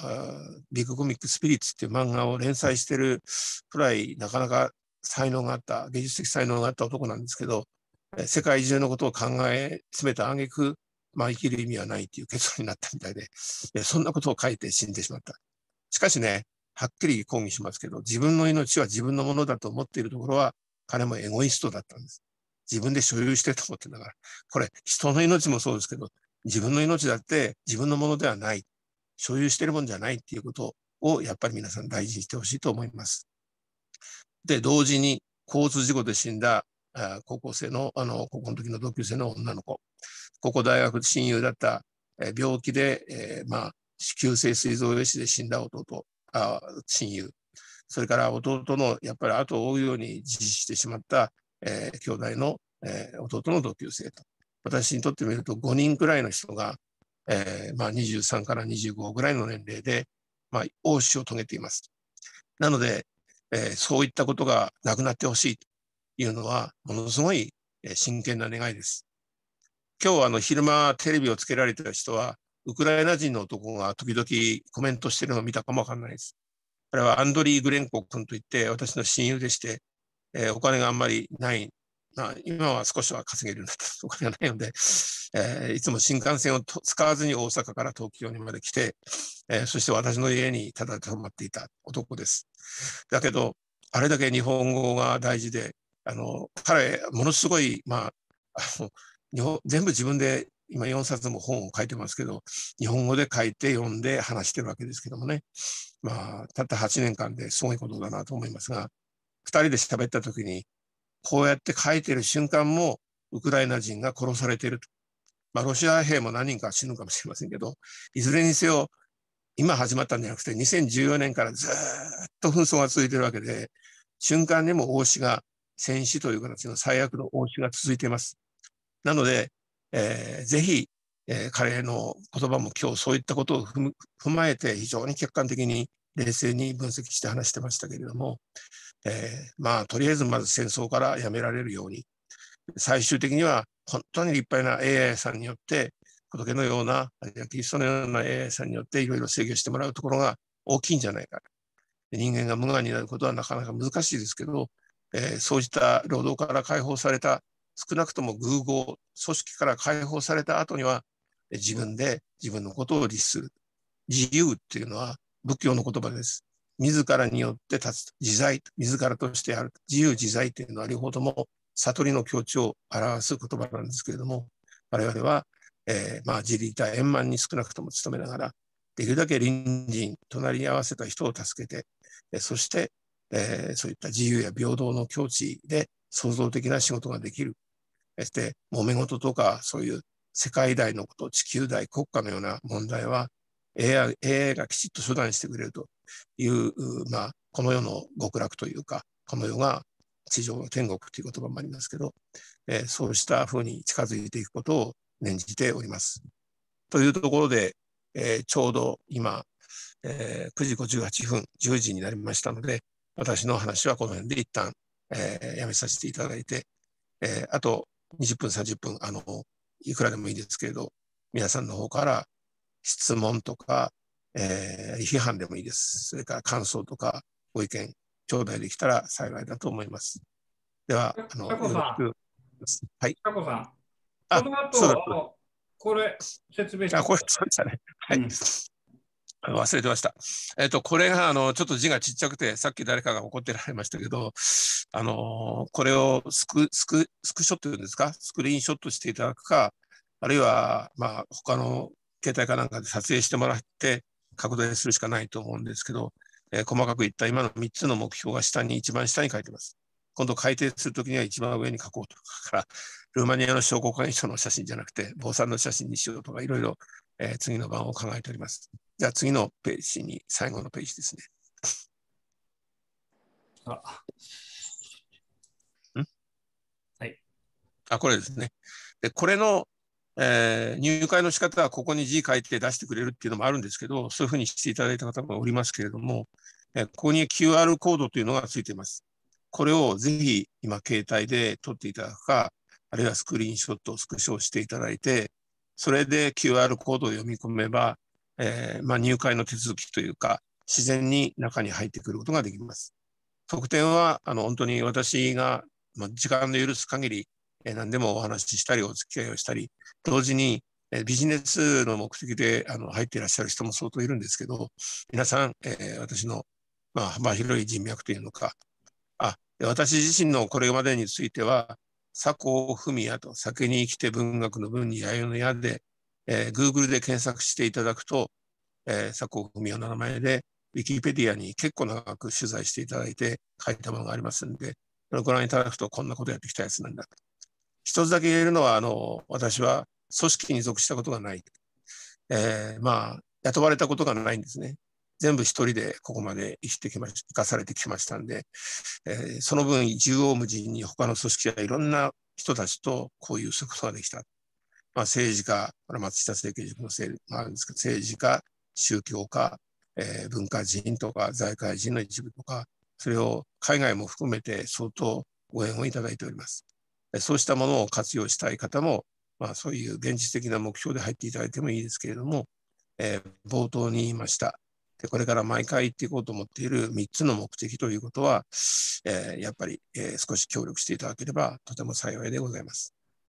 ビッグコミックスピリッツっていう漫画を連載してるくらいなかなか才能があった、芸術的才能があった男なんですけど、世界中のことを考え詰めた挙句、まあ生きる意味はないっていう結論になったみたいで、そんなことを書いて死んでしまった。しかしね、はっきり抗議しますけど、自分の命は自分のものだと思っているところは、彼もエゴイストだったんです。自分で所有してと思ってんだから。これ、人の命もそうですけど、自分の命だって自分のものではない。所有してるもんじゃないっていうことを、やっぱり皆さん大事にしてほしいと思います。で、同時に、交通事故で死んだ高校生の、あの、高校の時の同級生の女の子。ここ大学親友だった、病気で、えー、まあ、急性膵臓壊死で死んだ弟、あ親友。それから弟のやっぱり後を追うように自死してしまった、えー、兄弟の、えー、弟の同級生と私にとってみると5人くらいの人が、えーまあ、23から25ぐらいの年齢で、まあ、王子を遂げています。なので、えー、そういったことがなくなってほしいというのはものすごい真剣な願いです。今日あの昼間テレビをつけられてた人はウクライナ人の男が時々コメントしてるのを見たかもわかんないです。れはアンドリー・グレンコ君といって私の親友でして、えー、お金があんまりない、まあ、今は少しは稼げるようになった [LAUGHS] お金がないので、えー、いつも新幹線を使わずに大阪から東京にまで来て、えー、そして私の家にただで泊まっていた男です。だけどあれだけ日本語が大事であの彼ものすごい、まあ、あの日本全部自分で今4冊も本を書いてますけど日本語で書いて読んで話してるわけですけどもねまあたった8年間ですごいことだなと思いますが2人で喋った時にこうやって書いてる瞬間もウクライナ人が殺されてると、まあ、ロシア兵も何人か死ぬかもしれませんけどいずれにせよ今始まったんじゃなくて2014年からずっと紛争が続いてるわけで瞬間にも王子が戦死という形の最悪の王子が続いています。なので、えー、ぜひ、えー、彼の言葉も今日そういったことを踏まえて非常に客観的に冷静に分析して話してましたけれども、えー、まあとりあえずまず戦争からやめられるように最終的には本当に立派な AI さんによって仏のようなあキリストのような AI さんによっていろいろ制御してもらうところが大きいんじゃないか人間が無我になることはなかなか難しいですけど、えー、そうした労働から解放された少なくとも偶合、組織から解放された後には、自分で自分のことを律する。自由っていうのは仏教の言葉です。自らによって立つ。自在、自らとしてある。自由自在っていうのは両方とも悟りの境地を表す言葉なんですけれども、我々は、えー、まあ、自利体円満に少なくとも努めながら、できるだけ隣人、隣り合わせた人を助けて、そして、えー、そういった自由や平等の境地で創造的な仕事ができる。して揉め事とかそういう世界大のこと地球大国家のような問題は AI, AI がきちっと処断してくれるという、まあ、この世の極楽というかこの世が地上の天国という言葉もありますけど、えー、そうしたふうに近づいていくことを念じております。というところで、えー、ちょうど今、えー、9時58分10時になりましたので私の話はこの辺で一旦、えー、やめさせていただいて、えー、あと20分、30分、あの、いくらでもいいですけれど、皆さんの方から質問とか、えー、批判でもいいです。それから感想とかご意見、頂戴できたら幸いだと思います。では、あの、よろしく。はい。タコさん。あ、この後、これ、説明してあ、これ、そうでしたね。はい。うん忘れてました。えっ、と、これが、あの、ちょっと字がちっちゃくて、さっき誰かが怒ってられましたけど、あの、これをスク、スク、スクショットというんですか、スクリーンショットしていただくか、あるいは、まあ、他の携帯かなんかで撮影してもらって、拡大するしかないと思うんですけど、えー、細かく言った今の3つの目標が下に、一番下に書いてます。今度改定するときには一番上に書こうとか、ルーマニアの商工会議所の写真じゃなくて、坊さんの写真にしようとか、いろいろ、えー、次の番を考えております。じゃあ次のページに、最後のページですね。あはい。あ、これですね。で、これの、えー、入会の仕方はここに字書いて出してくれるっていうのもあるんですけど、そういうふうにしていただいた方もおりますけれども、えー、ここに QR コードというのがついています。これをぜひ今、携帯で撮っていただくか、あるいはスクリーンショットをスクショしていただいて、それで QR コードを読み込めば、えー、まあ、入会の手続きというか、自然に中に入ってくることができます。特典は、あの、本当に私が、まあ、時間の許す限り、えー、何でもお話ししたり、お付き合いをしたり、同時に、えー、ビジネスの目的であの入っていらっしゃる人も相当いるんですけど、皆さん、え私の、まあ、幅広い人脈というのか、あ、私自身のこれまでについては、佐藤文也と酒に生きて文学の文にやゆの矢でえー、Google で検索していただくと、えー、佐藤文の名前で、ウィキペディアに結構長く取材していただいて書いたものがありますんで、ご覧いただくとこんなことやってきたやつなんだ。一つだけ言えるのは、あの、私は組織に属したことがない。えー、まあ、雇われたことがないんですね。全部一人でここまで生きてきまし、た、生かされてきましたんで、えー、その分、縦横無尽に他の組織やいろんな人たちと交流することができた。まあ、政治家、これ松下政権塾のせいもあるんですけど、政治家、宗教家、えー、文化人とか財界人の一部とか、それを海外も含めて相当ご縁をいただいております。そうしたものを活用したい方も、まあ、そういう現実的な目標で入っていただいてもいいですけれども、えー、冒頭に言いましたで、これから毎回行っていこうと思っている3つの目的ということは、えー、やっぱり、えー、少し協力していただければとても幸いでございます。